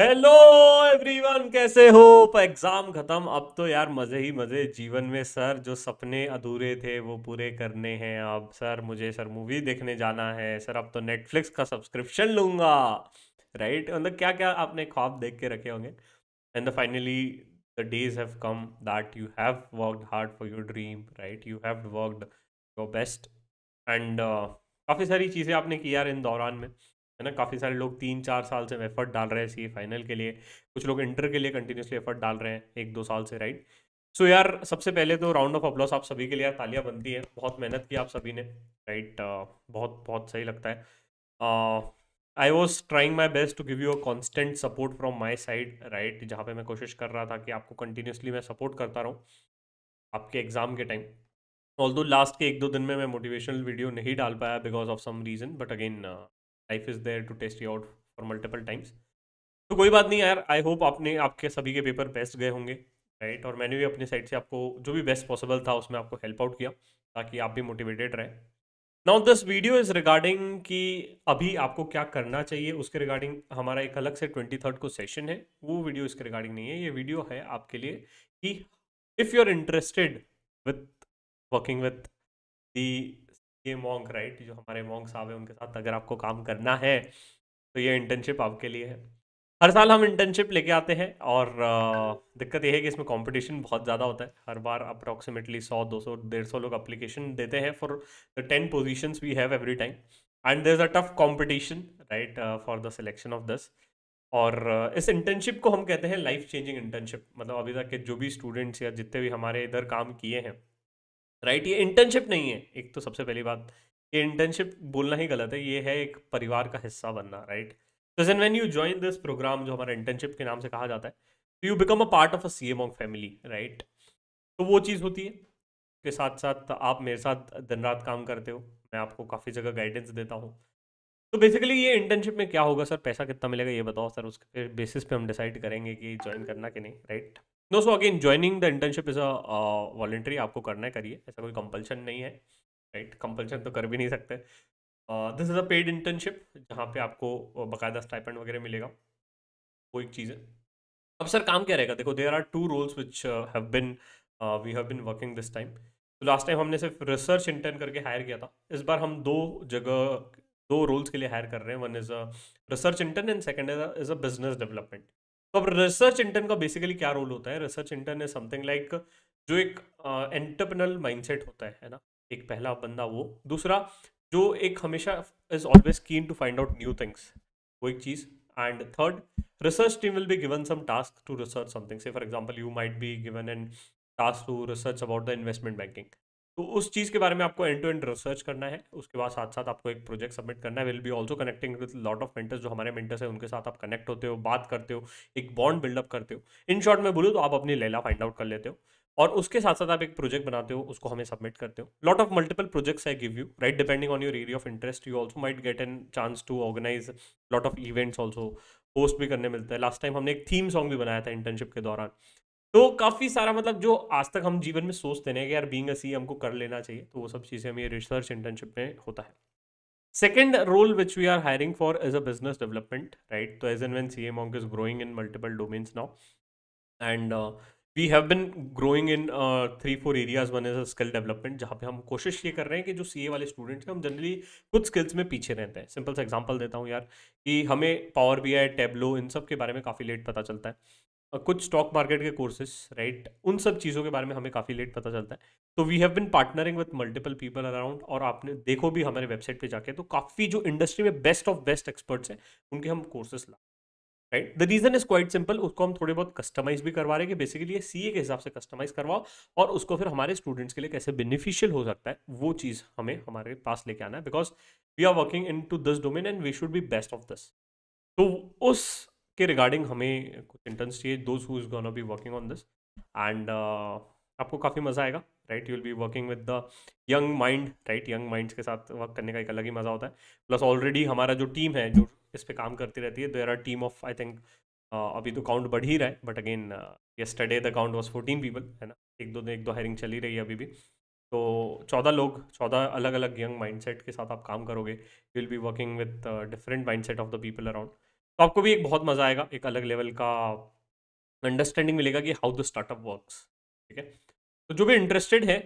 hello everyone कैसे हो exam खत्म अब तो यार मजे ही मजे जीवन में सर जो सपने अधूरे थे वो पूरे करने हैं अब सर मुझे सर मूवी देखने जाना है सर अब तो नेटफ्लिक्स का सब्सक्रिप्शन लूंगा राइट मतलब क्या क्या आपने ख्वाब देख के रखे होंगे and the finally the days have come that you have worked hard for your dream right you have worked your best and काफ़ी सारी चीज़ें आपने की यार इन दौरान में है ना काफ़ी सारे लोग तीन चार साल से एफर्ट डाल रहे हैं सी फाइनल के लिए कुछ लोग इंटर के लिए कंटिन्यूसली एफर्ट डाल रहे हैं एक दो साल से राइट सो so यार सबसे पहले तो राउंड ऑफ अपलॉस आप सभी के लिए तालियां बनती है बहुत मेहनत की आप सभी ने राइट बहुत बहुत सही लगता है I was trying my best to give you a constant support from my side right जहाँ पे मैं कोशिश कर रहा था कि आपको कंटिन्यूसली मैं सपोर्ट करता रहूँ आपके एग्ज़ाम के टाइम ऑल लास्ट के एक दो दिन में मैं मोटिवेशनल वीडियो नहीं डाल पाया because of some reason but again life is there to test you out for multiple times तो कोई बात नहीं यार आई होप आपने आपके सभी के पेपर बेस्ट गए होंगे राइट और मैंने भी अपनी साइड से आपको जो भी बेस्ट पॉसिबल था उसमें आपको हेल्प आउट किया ताकि आप भी मोटिवेटेड रहे now this video is regarding कि अभी आपको क्या करना चाहिए उसके रिगार्डिंग हमारा एक अलग से ट्वेंटी थर्ड को सेशन है वो वीडियो इसके रिगार्डिंग नहीं है ये वीडियो है आपके लिए कि if you are interested with working with the ये मोंग राइट जो हमारे मोंग साहब हैं उनके साथ अगर आपको काम करना है तो ये इंटर्नशिप आपके लिए है हर साल हम इंटर्नशिप लेके आते हैं और दिक्कत यह है कि इसमें कंपटीशन बहुत ज़्यादा होता है हर बार अप्रॉक्सीमेटली सौ दो सौ डेढ़ सौ लोग अप्लीकेशन देते हैं for the ten positions we have every time and there is a tough competition right for the selection of दस और इस इंटर्नशिप को हम कहते हैं लाइफ चेंजिंग इंटर्नशिप मतलब अभी तक के जो भी स्टूडेंट्स या जितने भी हमारे इधर काम किए हैं राइट ये इंटर्नशिप नहीं है एक तो सबसे पहली बात ये इंटर्नशिप बोलना ही गलत है ये है एक परिवार का हिस्सा बनना राइट तो when you join this program जो हमारा इंटर्नशिप के नाम से कहा जाता है तो you become a part of a C M family right तो वो चीज़ होती है के साथ साथ आप मेरे साथ दिन रात काम करते हो मैं आपको काफ़ी जगह गाइडेंस देता हूँ तो बेसिकली ये इंटर्नशिप में क्या होगा सर पैसा कितना मिलेगा ये बताओ सर उसके बेसिस पे हम डिसाइड करेंगे कि ज्वाइन करना कि नहीं right no so again joining the internship is a voluntary आपको करना है करिए ऐसा कोई कंपल्शन नहीं है राइट कंपल्शन तो कर भी नहीं सकते this is a paid internship जहाँ पे आपको बाकायदा स्टाइपेंड वगैरह मिलेगा वो एक चीज़ है अब सर काम क्या रहेगा देखो there are two roles which have been we have been working this time तो लास्ट टाइम हमने सिर्फ रिसर्च इंटर्न करके हायर किया था इस बार हम दो जगह दो रोल्स के लिए हायर कर रहे हैं one is a research intern and second is a business development तो अब रिसर्च इंटर्न का बेसिकली क्या रोल होता है research intern is something like जो एक एंटरप्रनल uh, माइंडसेट होता है है ना एक पहला बंदा वो दूसरा जो एक हमेशा is always keen to find out new things वो एक चीज and third research team will be given some task to research something से for example you might be given an task to research about the investment banking तो उस चीज़ के बारे में आपको एंड टू एंड रिसर्च करना है उसके बाद साथ साथ आपको एक प्रोजेक्ट सबमिट करना है will be also connecting with lot of mentors जो हमारे मेंटर्स हैं उनके साथ आप कनेक्ट होते हो बात करते हो एक बॉन्ड बिल्डअप करते हो इन शॉर्ट में बोलूँ तो आप अपनी लैला फाइंड आउट कर लेते हो और उसके साथ साथ आप एक प्रोजेक्ट बनाते हो उसको हमें सबमिट करते हो lot of multiple projects I give you right depending on your area of interest you also might get an chance to organize lot of events also host भी करने मिलता है लास्ट टाइम हमने एक थीम सॉन्ग भी बनाया था internship के दौरान तो काफ़ी सारा मतलब जो आज तक हम जीवन में सोचते हैं कि यार बींग सी हमको कर लेना चाहिए तो वो सब चीज़ें हमें रिसर्च इंटर्नशिप में होता है second role which we are hiring for as a business development right तो as an when C M ऑन्ग is growing in multiple domains now and we have been growing in three four areas one as a skill development जहाँ पे हम कोशिश ये कर रहे हैं कि जो सी ए वाले स्टूडेंट्स हैं हम जनरली कुछ स्किल्स में पीछे रहते हैं सिंपल सा एग्जाम्पल देता हूँ यार कि हमें पावर बी आई टेबलो इन सब के बारे में काफ़ी लेट पता चलता है कुछ स्टॉक मार्केट के कोर्सेज राइट उन सब चीज़ों के बारे में हमें काफ़ी लेट पता चलता है तो we have been partnering with multiple people around और आपने देखो भी हमारे वेबसाइट पे जाके तो काफ़ी जो इंडस्ट्री में बेस्ट ऑफ बेस्ट एक्सपर्ट्स हैं उनके हम कोर्सेज ला right the reason is quite simple उसको हम थोड़े बहुत कस्टमाइज भी करवा रहे हैं कि बेसिकली सी ए के हिसाब से कस्टमाइज करवाओ और उसको फिर हमारे स्टूडेंट्स के लिए कैसे बेनिफिशियल हो सकता है वो चीज़ हमें हमारे पास लेके आना है because we are working into this domain and we should be best of this तो उस इसके रिगार्डिंग हमें कुछ इंटर्न्स चाहिए those who is gonna be working on this and आपको काफ़ी मज़ा आएगा right you will be working with the young mind right young minds के साथ वर्क करने का एक अलग ही मज़ा होता है प्लस ऑलरेडी हमारा जो टीम है जो इस पर काम करती रहती है there are team of I think अभी तो काउंट बढ़ ही रहा है but again yesterday the count was fourteen people है ना एक दो दिन एक दो हायरिंग चली रही है अभी भी तो चौदह लोग चौदह अलग अलग यंग माइंड के साथ आप काम करोगे you will be working with different mind of the people around तो आपको भी एक बहुत मज़ा आएगा एक अलग लेवल का अंडरस्टैंडिंग मिलेगा कि हाउ द स्टार्टअप वर्क्स ठीक है तो जो भी इंटरेस्टेड है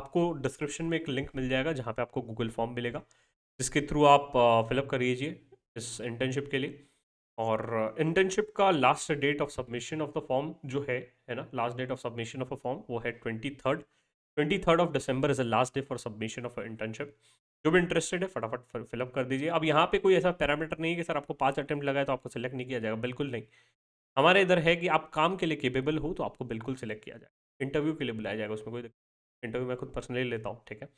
आपको डिस्क्रिप्शन में एक लिंक मिल जाएगा जहाँ पे आपको गूगल फॉर्म मिलेगा जिसके थ्रू आप फिलअप कर लीजिए इस इंटर्नशिप के लिए और इंटर्नशिप का last date of submission of the form जो है है ना last date of submission of a form वो है twenty third twenty third of December is a last day for submission of internship जो भी इंटरेस्टेड है फटाफट फिलअप कर दीजिए अब यहाँ पे कोई ऐसा पैरामीटर नहीं है कि सर आपको पाँच अटैम्प्ट लगाए तो आपको सिलेक्ट नहीं किया जाएगा बिल्कुल नहीं हमारे इधर है कि आप काम के लिए केपेबल हो तो आपको बिल्कुल सिलेक्ट किया जाए इंटरव्यू के लिए बुलाया जाएगा उसमें कोई इंटरव्यू मैं खुद पर्सनली लेता हूँ ठीक है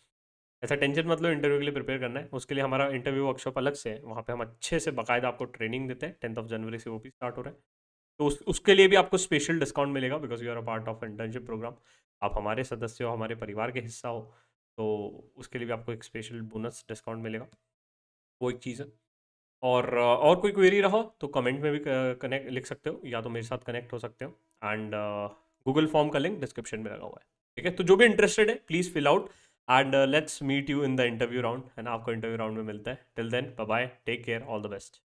ऐसा टेंशन मतलब इंटरव्यू के लिए प्रिपेयर करना है उसके लिए हमारा इंटरव्यू वर्कशॉप अलग से है वहाँ पे हम अच्छे से बाकायदा आपको ट्रेनिंग देते हैं टेंथ ऑफ जनवरी से वो भी स्टार्ट हो रहा है तो उस, उसके लिए भी आपको स्पेशल डिस्काउंट मिलेगा because you are a part of internship program आप हमारे सदस्य हो हमारे परिवार के हिस्सा हो तो उसके लिए भी आपको एक स्पेशल बोनस डिस्काउंट मिलेगा वो एक चीज़ है और और कोई क्वेरी रहा तो कमेंट में भी कनेक्ट लिख सकते हो या तो मेरे साथ कनेक्ट हो सकते हो एंड गूगल फॉर्म का लिंक डिस्क्रिप्शन में लगा हुआ है ठीक है तो जो भी इंटरेस्टेड है please fill out and let's meet you in the interview round है ना आपको इंटरव्यू राउंड में मिलता है till then bye take care all the best